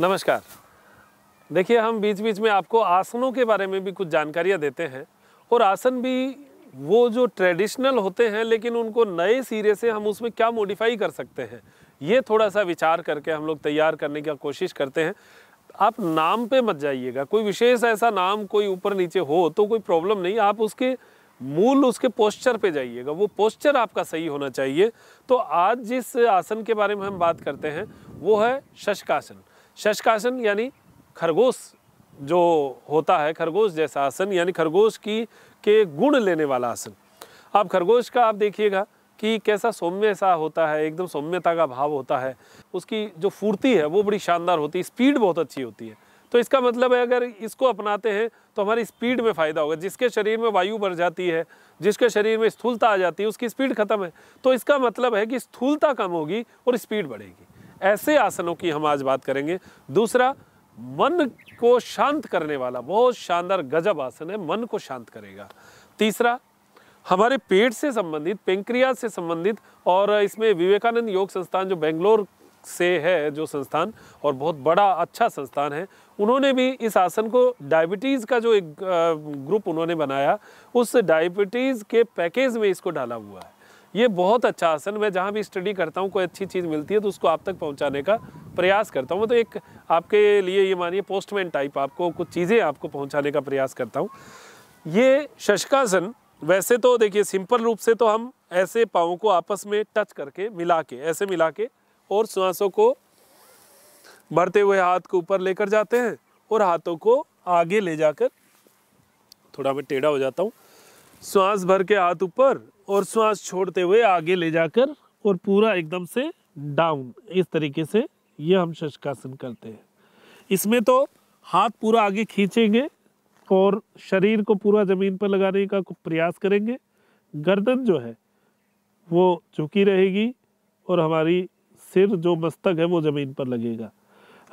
नमस्कार देखिए हम बीच बीच में आपको आसनों के बारे में भी कुछ जानकारियाँ देते हैं और आसन भी वो जो ट्रेडिशनल होते हैं लेकिन उनको नए सिरे से हम उसमें क्या मॉडिफाई कर सकते हैं ये थोड़ा सा विचार करके हम लोग तैयार करने की कोशिश करते हैं आप नाम पे मत जाइएगा कोई विशेष ऐसा नाम कोई ऊपर नीचे हो तो कोई प्रॉब्लम नहीं आप उसके मूल उसके पोस्चर पे जाइएगा वो पोस्चर आपका सही होना चाहिए तो आज जिस आसन के बारे में हम बात करते हैं वो है शशकासन शशकासन यानी खरगोश जो होता है खरगोश जैसा आसन यानी खरगोश की के गुण लेने वाला आसन आप खरगोश का आप देखिएगा कि कैसा सौम्य सा होता है एकदम सौम्यता का भाव होता है उसकी जो फुर्ती है वो बड़ी शानदार होती है स्पीड बहुत अच्छी होती है तो इसका मतलब है अगर इसको अपनाते हैं तो हमारी स्पीड में फ़ायदा होगा जिसके शरीर में वायु बढ़ जाती है जिसके शरीर में स्थूलता आ जाती है उसकी स्पीड खत्म है तो इसका मतलब है कि स्थूलता कम होगी और स्पीड बढ़ेगी ऐसे आसनों की हम आज बात करेंगे दूसरा मन को शांत करने वाला बहुत शानदार गजब आसन है मन को शांत करेगा तीसरा हमारे पेट से संबंधित पेंक्रिया से संबंधित और इसमें विवेकानंद योग संस्थान जो बेंगलोर से है जो संस्थान और बहुत बड़ा अच्छा संस्थान है उन्होंने भी इस आसन को डायबिटीज़ का जो एक ग्रुप उन्होंने बनाया उस डायबिटीज़ के पैकेज में इसको डाला हुआ है ये बहुत अच्छा आसन मैं जहाँ भी स्टडी करता हूँ कोई अच्छी चीज़ मिलती है तो उसको आप तक पहुँचाने का प्रयास करता हूँ मैं तो एक आपके लिए ये मानिए पोस्टमैन टाइप आपको कुछ चीज़ें आपको पहुँचाने का प्रयास करता हूँ ये शशकासन वैसे तो देखिए सिंपल रूप से तो हम ऐसे पाँव को आपस में टच करके मिला के ऐसे मिला के और श्वासों को भरते हुए हाथ को ऊपर लेकर जाते हैं और हाथों को आगे ले जाकर थोड़ा मैं टेढ़ा हो जाता हूँ श्वास भर के हाथ ऊपर और श्वास छोड़ते हुए आगे ले जाकर और पूरा एकदम से डाउन इस तरीके से ये हम शशकासन करते हैं इसमें तो हाथ पूरा आगे खींचेंगे और शरीर को पूरा ज़मीन पर लगाने का प्रयास करेंगे गर्दन जो है वो झुकी रहेगी और हमारी सिर जो मस्तक है वो ज़मीन पर लगेगा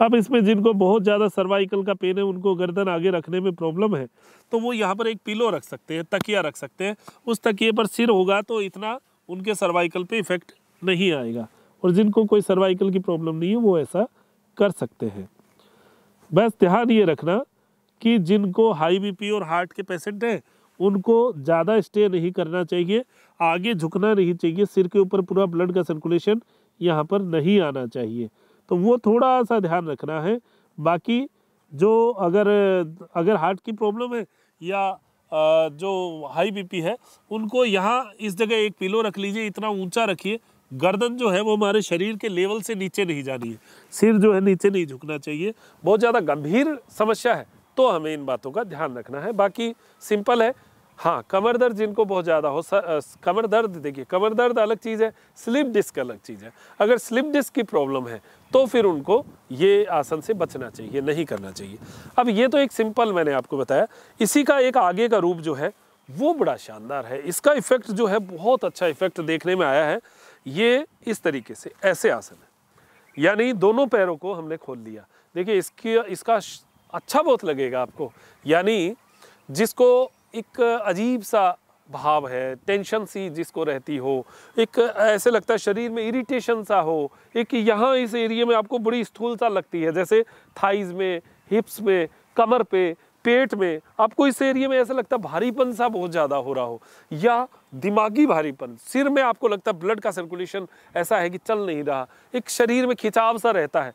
अब इसमें जिनको बहुत ज़्यादा सर्वाइकल का पेन है उनको गर्दन आगे रखने में प्रॉब्लम है तो वो यहाँ पर एक पिलो रख सकते हैं तकिया रख सकते हैं उस तकिए पर सिर होगा तो इतना उनके सर्वाइकल पे इफ़ेक्ट नहीं आएगा और जिनको कोई सर्वाइकल की प्रॉब्लम नहीं है वो ऐसा कर सकते हैं बस ध्यान ये रखना कि जिनको हाई बीपी और हार्ट के पेशेंट हैं उनको ज़्यादा स्टे नहीं करना चाहिए आगे झुकना नहीं चाहिए सिर के ऊपर पूरा ब्लड का सर्कुलेशन यहाँ पर नहीं आना चाहिए तो वो थोड़ा सा ध्यान रखना है बाकी जो अगर अगर हार्ट की प्रॉब्लम है या जो हाई बीपी है उनको यहाँ इस जगह एक पिलो रख लीजिए इतना ऊंचा रखिए गर्दन जो है वो हमारे शरीर के लेवल से नीचे नहीं जानी है सिर जो है नीचे नहीं झुकना चाहिए बहुत ज़्यादा गंभीर समस्या है तो हमें इन बातों का ध्यान रखना है बाकी सिंपल है हाँ कमर दर्द जिनको बहुत ज़्यादा हो कमर दर्द देखिए कमर दर्द अलग चीज़ है स्लिप डिस्क अलग चीज़ है अगर स्लिप डिस्क की प्रॉब्लम है तो फिर उनको ये आसन से बचना चाहिए नहीं करना चाहिए अब ये तो एक सिंपल मैंने आपको बताया इसी का एक आगे का रूप जो है वो बड़ा शानदार है इसका इफेक्ट जो है बहुत अच्छा इफेक्ट देखने में आया है ये इस तरीके से ऐसे आसन है यानी दोनों पैरों को हमने खोल लिया देखिए इसकी इसका अच्छा बहुत लगेगा आपको यानी जिसको एक अजीब सा भाव है टेंशन सी जिसको रहती हो एक ऐसे लगता है शरीर में इरिटेशन सा हो एक यहाँ इस एरिया में आपको बड़ी स्थूलता लगती है जैसे थाइज में हिप्स में कमर पे पेट में आपको इस एरिया में ऐसा लगता है भारीपन सा बहुत ज़्यादा हो रहा हो या दिमागी भारीपन सिर में आपको लगता है ब्लड का सर्कुलेशन ऐसा है कि चल नहीं रहा एक शरीर में खिंचाव सा रहता है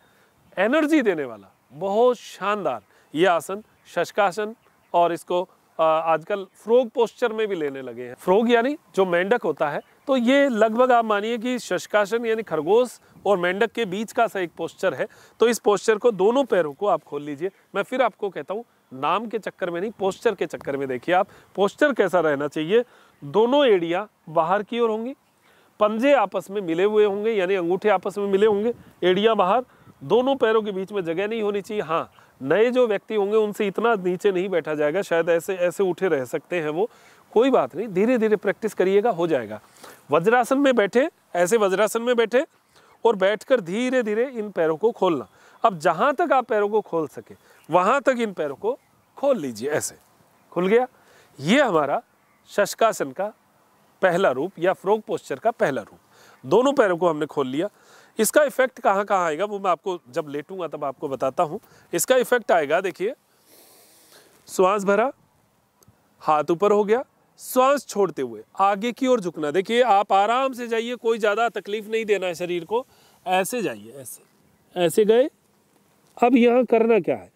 एनर्जी देने वाला बहुत शानदार ये आसन शशकासन और इसको आजकल फ्रोग पोस्चर में भी लेने लगे हैं फ्रोग यानी जो मेंढक होता है तो ये लगभग आप मानिए कि शशकासन यानी खरगोश और मेंढक के बीच का सा एक पोस्चर है तो इस पोस्चर को दोनों पैरों को आप खोल लीजिए मैं फिर आपको कहता हूँ नाम के चक्कर में नहीं पोस्चर के चक्कर में देखिए आप पोस्चर कैसा रहना चाहिए दोनों एड़ियाँ बाहर की ओर होंगी पंजे आपस में मिले हुए होंगे यानी अंगूठे आपस में मिले होंगे एड़ियाँ बाहर दोनों पैरों के बीच में जगह नहीं होनी चाहिए हाँ नए जो व्यक्ति होंगे उनसे इतना नीचे नहीं बैठा जाएगा शायद ऐसे ऐसे उठे रह सकते हैं वो कोई बात नहीं धीरे धीरे प्रैक्टिस करिएगा हो जाएगा वज्रासन में बैठे ऐसे वज्रासन में बैठे और बैठकर धीरे धीरे इन पैरों को खोलना अब जहाँ तक आप पैरों को खोल सके वहाँ तक इन पैरों को खोल लीजिए ऐसे खुल गया ये हमारा शशकासन का पहला रूप या फ्रोक पोस्चर का पहला रूप दोनों पैरों को हमने खोल लिया इसका इफेक्ट कहाँ कहाँ आएगा वो मैं आपको जब लेटूंगा तब आपको बताता हूँ इसका इफेक्ट आएगा देखिए श्वास भरा हाथ ऊपर हो गया श्वास छोड़ते हुए आगे की ओर झुकना देखिए आप आराम से जाइए कोई ज़्यादा तकलीफ नहीं देना है शरीर को ऐसे जाइए ऐसे ऐसे गए अब यहाँ करना क्या है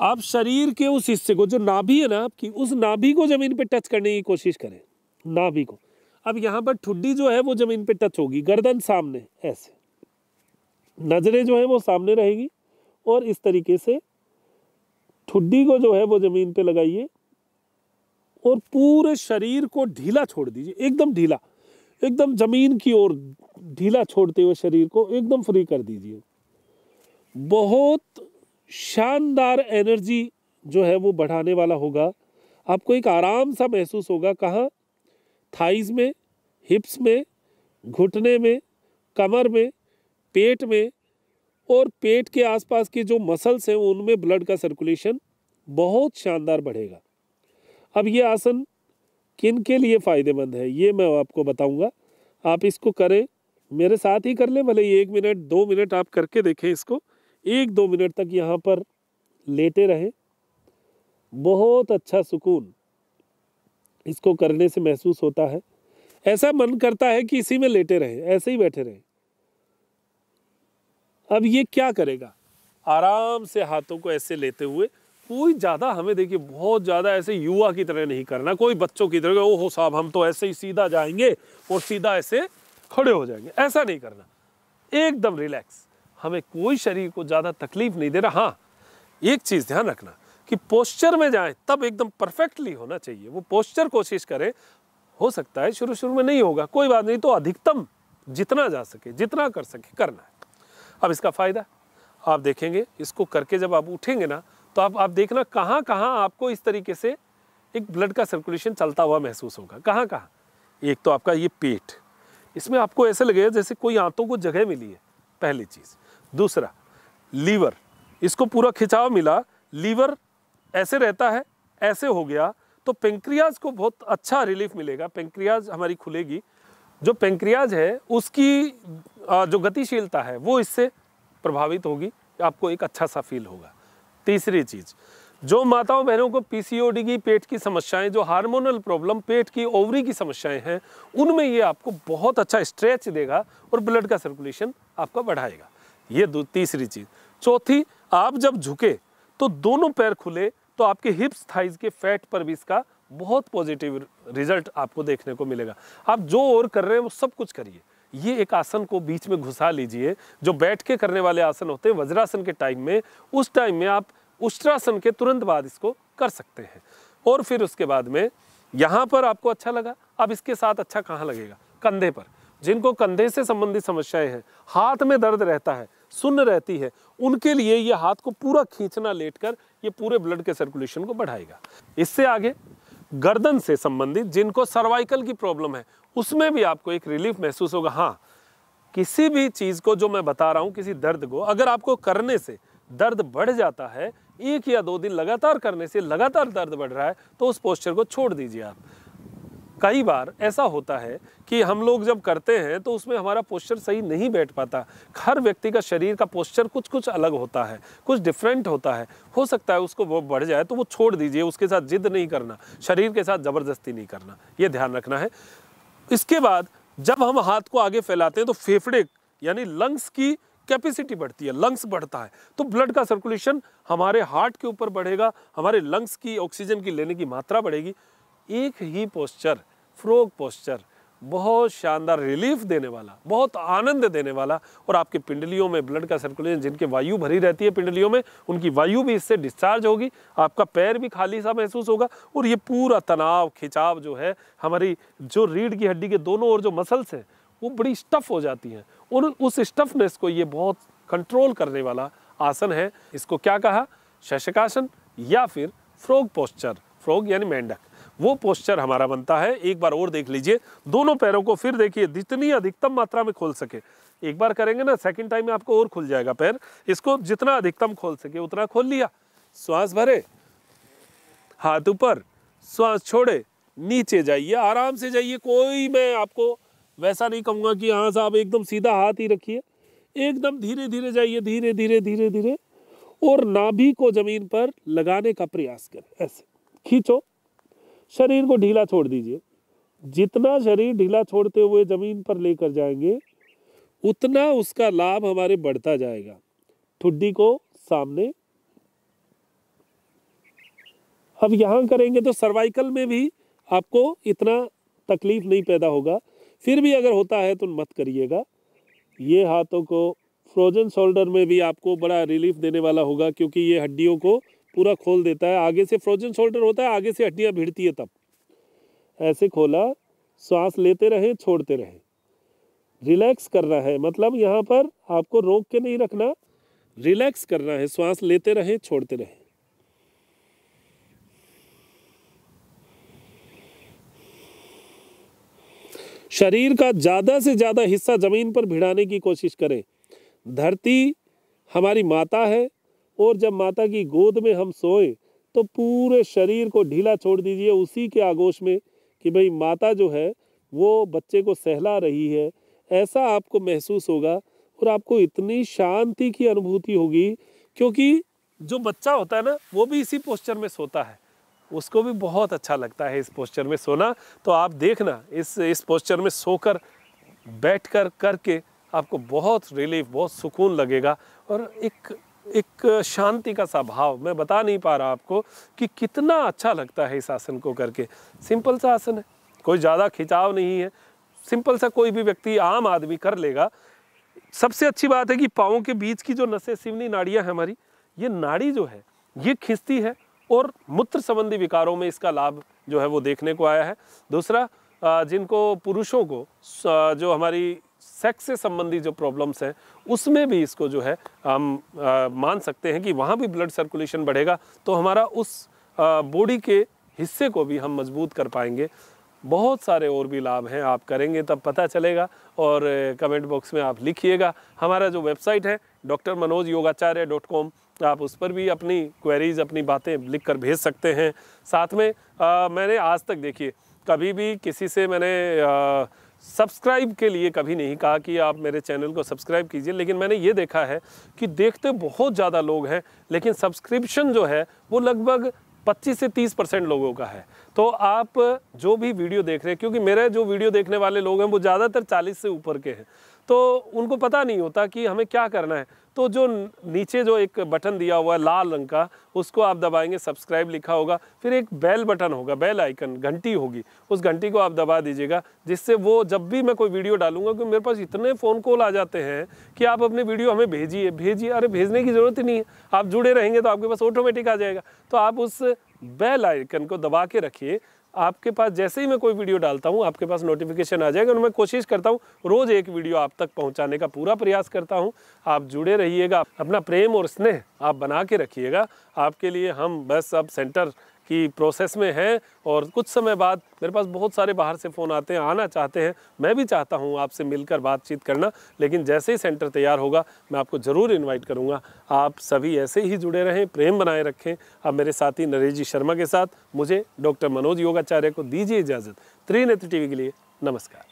आप शरीर के उस हिस्से को जो नाभि है ना आपकी उस नाभि को ज़मीन पे टच करने की कोशिश करें नाभि को अब यहाँ पर ठुड्डी जो है वो ज़मीन पे टच होगी गर्दन सामने ऐसे नज़रें जो है वो सामने रहेगी और इस तरीके से ठुड्डी को जो है वो ज़मीन पे लगाइए और पूरे शरीर को ढीला छोड़ दीजिए एकदम ढीला एकदम ज़मीन की ओर ढीला छोड़ते हुए शरीर को एकदम फ्री कर दीजिए बहुत शानदार एनर्जी जो है वो बढ़ाने वाला होगा आपको एक आराम सा महसूस होगा कहाँ थाइज में हिप्स में घुटने में कमर में पेट में और पेट के आसपास के जो मसल्स हैं उनमें ब्लड का सर्कुलेशन बहुत शानदार बढ़ेगा अब ये आसन किन के लिए फ़ायदेमंद है ये मैं आपको बताऊंगा आप इसको करें मेरे साथ ही कर लें भले एक मिनट दो मिनट आप करके देखें इसको एक दो मिनट तक यहाँ पर लेटे रहें बहुत अच्छा सुकून इसको करने से महसूस होता है ऐसा मन करता है कि इसी में लेटे रहें ऐसे ही बैठे रहें अब ये क्या करेगा आराम से हाथों को ऐसे लेते हुए कोई ज़्यादा हमें देखिए बहुत ज़्यादा ऐसे युवा की तरह नहीं करना कोई बच्चों की तरह ओहो साहब हम तो ऐसे ही सीधा जाएंगे और सीधा ऐसे खड़े हो जाएंगे ऐसा नहीं करना एकदम रिलैक्स हमें कोई शरीर को ज़्यादा तकलीफ नहीं दे रहा हाँ एक चीज़ ध्यान रखना कि पोस्चर में जाएं तब एकदम परफेक्टली होना चाहिए वो पोस्चर कोशिश करें हो सकता है शुरू शुरू में नहीं होगा कोई बात नहीं तो अधिकतम जितना जा सके जितना कर सके करना है अब इसका फ़ायदा आप देखेंगे इसको करके जब आप उठेंगे ना तो आप आप देखना कहाँ कहाँ आपको इस तरीके से एक ब्लड का सर्कुलेशन चलता हुआ महसूस होगा कहाँ कहाँ एक तो आपका ये पेट इसमें आपको ऐसे लगेगा जैसे कोई आंतों को जगह मिली है पहली चीज़ दूसरा लीवर इसको पूरा खिंचाव मिला लीवर ऐसे रहता है ऐसे हो गया तो पेंक्रियाज को बहुत अच्छा रिलीफ मिलेगा पेंक्रियाज हमारी खुलेगी जो पेंक्रियाज है उसकी जो गतिशीलता है वो इससे प्रभावित होगी आपको एक अच्छा सा फील होगा तीसरी चीज़ जो माताओं बहनों को पीसीओडी की पेट की समस्याएं जो हार्मोनल प्रॉब्लम पेट की ओवरी की समस्याएं हैं उनमें ये आपको बहुत अच्छा स्ट्रेच देगा और ब्लड का सर्कुलेशन आपका बढ़ाएगा ये तीसरी चीज़ चौथी आप जब झुके तो दोनों पैर खुले तो आपके हिप्स थाइज के फैट पर भी इसका बहुत पॉजिटिव रिजल्ट आपको देखने को मिलेगा आप जो और कर रहे हैं वो सब कुछ करिए ये एक आसन को बीच में घुसा लीजिए जो बैठ के करने वाले आसन होते हैं वज्रासन के टाइम में उस टाइम में आप उष्ट्रासन के तुरंत बाद इसको कर सकते हैं और फिर उसके बाद में यहाँ पर आपको अच्छा लगा अब इसके साथ अच्छा कहाँ लगेगा कंधे पर जिनको कंधे से संबंधित समस्याएं हैं हाथ में दर्द रहता है सुन्न रहती है उनके लिए ये हाथ को पूरा खींचना लेट कर ये पूरे ब्लड के सर्कुलेशन को बढ़ाएगा इससे आगे गर्दन से संबंधित जिनको सर्वाइकल की प्रॉब्लम है उसमें भी आपको एक रिलीफ महसूस होगा हाँ किसी भी चीज़ को जो मैं बता रहा हूँ किसी दर्द को अगर आपको करने से दर्द बढ़ जाता है एक या दो दिन लगातार करने से लगातार दर्द बढ़ रहा है तो उस पोस्चर को छोड़ दीजिए आप कई बार ऐसा होता है कि हम लोग जब करते हैं तो उसमें हमारा पोस्चर सही नहीं बैठ पाता हर व्यक्ति का शरीर का पोस्चर कुछ कुछ अलग होता है कुछ डिफरेंट होता है हो सकता है उसको वो बढ़ जाए तो वो छोड़ दीजिए उसके साथ जिद नहीं करना शरीर के साथ ज़बरदस्ती नहीं करना ये ध्यान रखना है इसके बाद जब हम हाथ को आगे फैलाते हैं तो फेफड़े यानी लंग्स की कैपेसिटी बढ़ती है लंग्स बढ़ता है तो ब्लड का सर्कुलेशन हमारे हार्ट के ऊपर बढ़ेगा हमारे लंग्स की ऑक्सीजन की लेने की मात्रा बढ़ेगी एक ही पोस्चर फ्रोक पोस्चर बहुत शानदार रिलीफ देने वाला बहुत आनंद देने वाला और आपके पिंडलियों में ब्लड का सर्कुलेशन जिनके वायु भरी रहती है पिंडलियों में उनकी वायु भी इससे डिस्चार्ज होगी आपका पैर भी खाली सा महसूस होगा और ये पूरा तनाव खिंचाव जो है हमारी जो रीढ़ की हड्डी के दोनों और जो मसल्स हैं वो बड़ी स्टफ़ हो जाती हैं और उस स्टफनेस को ये बहुत कंट्रोल करने वाला आसन है इसको क्या कहा शशकासन या फिर फ्रोग पोस्चर फ्रोग यानी मेंढक वो पोस्चर हमारा बनता है एक बार और देख लीजिए दोनों पैरों को फिर देखिए जितनी अधिकतम मात्रा में खोल सके एक बार करेंगे ना सेकंड टाइम में आपको और खुल जाएगा पैर इसको जितना अधिकतम खोल सके उतना खोल लिया श्वास भरे हाथ ऊपर श्वास छोड़े नीचे जाइए आराम से जाइए कोई मैं आपको वैसा नहीं कहूँगा कि हाँ साहब एकदम सीधा हाथ ही रखिए एकदम धीरे धीरे जाइए धीरे धीरे धीरे धीरे और नाभि को जमीन पर लगाने का प्रयास करें ऐसे खींचो शरीर को ढीला छोड़ दीजिए जितना शरीर ढीला छोड़ते हुए ज़मीन पर लेकर जाएंगे उतना उसका लाभ हमारे बढ़ता जाएगा ठुड्डी को सामने अब यहाँ करेंगे तो सर्वाइकल में भी आपको इतना तकलीफ नहीं पैदा होगा फिर भी अगर होता है तो मत करिएगा ये हाथों को फ्रोजन शोल्डर में भी आपको बड़ा रिलीफ देने वाला होगा क्योंकि ये हड्डियों को पूरा खोल देता है आगे से फ्रोजन शोल्डर होता है आगे से हड्डियाँ भिड़ती है तब ऐसे खोला सांस लेते रहे छोड़ते रहे रिलैक्स करना है मतलब यहाँ पर आपको रोक के नहीं रखना रिलैक्स करना है श्वास लेते रहे छोड़ते रहे शरीर का ज़्यादा से ज़्यादा हिस्सा ज़मीन पर भिड़ाने की कोशिश करें धरती हमारी माता है और जब माता की गोद में हम सोएं तो पूरे शरीर को ढीला छोड़ दीजिए उसी के आगोश में कि भाई माता जो है वो बच्चे को सहला रही है ऐसा आपको महसूस होगा और आपको इतनी शांति की अनुभूति होगी क्योंकि जो बच्चा होता है ना वो भी इसी पोस्चर में सोता है उसको भी बहुत अच्छा लगता है इस पोस्चर में सोना तो आप देखना इस इस पोस्चर में सोकर बैठकर करके आपको बहुत रिलीफ बहुत सुकून लगेगा और एक एक शांति का सा भाव मैं बता नहीं पा रहा आपको कि कितना अच्छा लगता है इस आसन को करके सिंपल सा आसन है कोई ज़्यादा खिंचाव नहीं है सिंपल सा कोई भी व्यक्ति आम आदमी कर लेगा सबसे अच्छी बात है कि पाँव के बीच की जो नसें सिवनी नाड़ियाँ हैं हमारी ये नाड़ी जो है ये खिंचती है और मूत्र संबंधी विकारों में इसका लाभ जो है वो देखने को आया है दूसरा जिनको पुरुषों को जो हमारी सेक्स से संबंधी जो प्रॉब्लम्स हैं उसमें भी इसको जो है हम आ, मान सकते हैं कि वहाँ भी ब्लड सर्कुलेशन बढ़ेगा तो हमारा उस बॉडी के हिस्से को भी हम मजबूत कर पाएंगे बहुत सारे और भी लाभ हैं आप करेंगे तब पता चलेगा और कमेंट बॉक्स में आप लिखिएगा हमारा जो वेबसाइट है doctor Manoj Yogacharya dot com आप उस पर भी अपनी क्वेरीज अपनी बातें लिख कर भेज सकते हैं साथ में आ, मैंने आज तक देखिए कभी भी किसी से मैंने आ, सब्सक्राइब के लिए कभी नहीं कहा कि आप मेरे चैनल को सब्सक्राइब कीजिए लेकिन मैंने ये देखा है कि देखते बहुत ज़्यादा लोग हैं लेकिन सब्सक्रिप्शन जो है वो लगभग 25 से 30 परसेंट लोगों का है तो आप जो भी वीडियो देख रहे हैं क्योंकि मेरे जो वीडियो देखने वाले लोग हैं वो ज़्यादातर 40 से ऊपर के हैं तो उनको पता नहीं होता कि हमें क्या करना है तो जो नीचे जो एक बटन दिया हुआ है लाल रंग का उसको आप दबाएंगे सब्सक्राइब लिखा होगा फिर एक बेल बटन होगा बेल आइकन घंटी होगी उस घंटी को आप दबा दीजिएगा जिससे वो जब भी मैं कोई वीडियो डालूंगा क्योंकि मेरे पास इतने फ़ोन कॉल आ जाते हैं कि आप अपने वीडियो हमें भेजिए भेजिए अरे भेजने की ज़रूरत ही नहीं है आप जुड़े रहेंगे तो आपके पास ऑटोमेटिक आ जाएगा तो आप उस बेल आइकन को दबा के रखिए आपके पास जैसे ही मैं कोई वीडियो डालता हूँ आपके पास नोटिफिकेशन आ जाएगा और मैं कोशिश करता हूँ रोज़ एक वीडियो आप तक पहुँचाने का पूरा प्रयास करता हूँ आप जुड़े रहिएगा अपना प्रेम और स्नेह आप बना के रखिएगा आपके लिए हम बस अब सेंटर की प्रोसेस में है और कुछ समय बाद मेरे पास बहुत सारे बाहर से फ़ोन आते हैं आना चाहते हैं मैं भी चाहता हूँ आपसे मिलकर बातचीत करना लेकिन जैसे ही सेंटर तैयार होगा मैं आपको ज़रूर इन्वाइट करूँगा आप सभी ऐसे ही जुड़े रहें प्रेम बनाए रखें अब मेरे साथी नरेश जी शर्मा के साथ मुझे डॉक्टर मनोज योगाचार्य को दीजिए इजाज़त त्रिनेत्र टी के लिए नमस्कार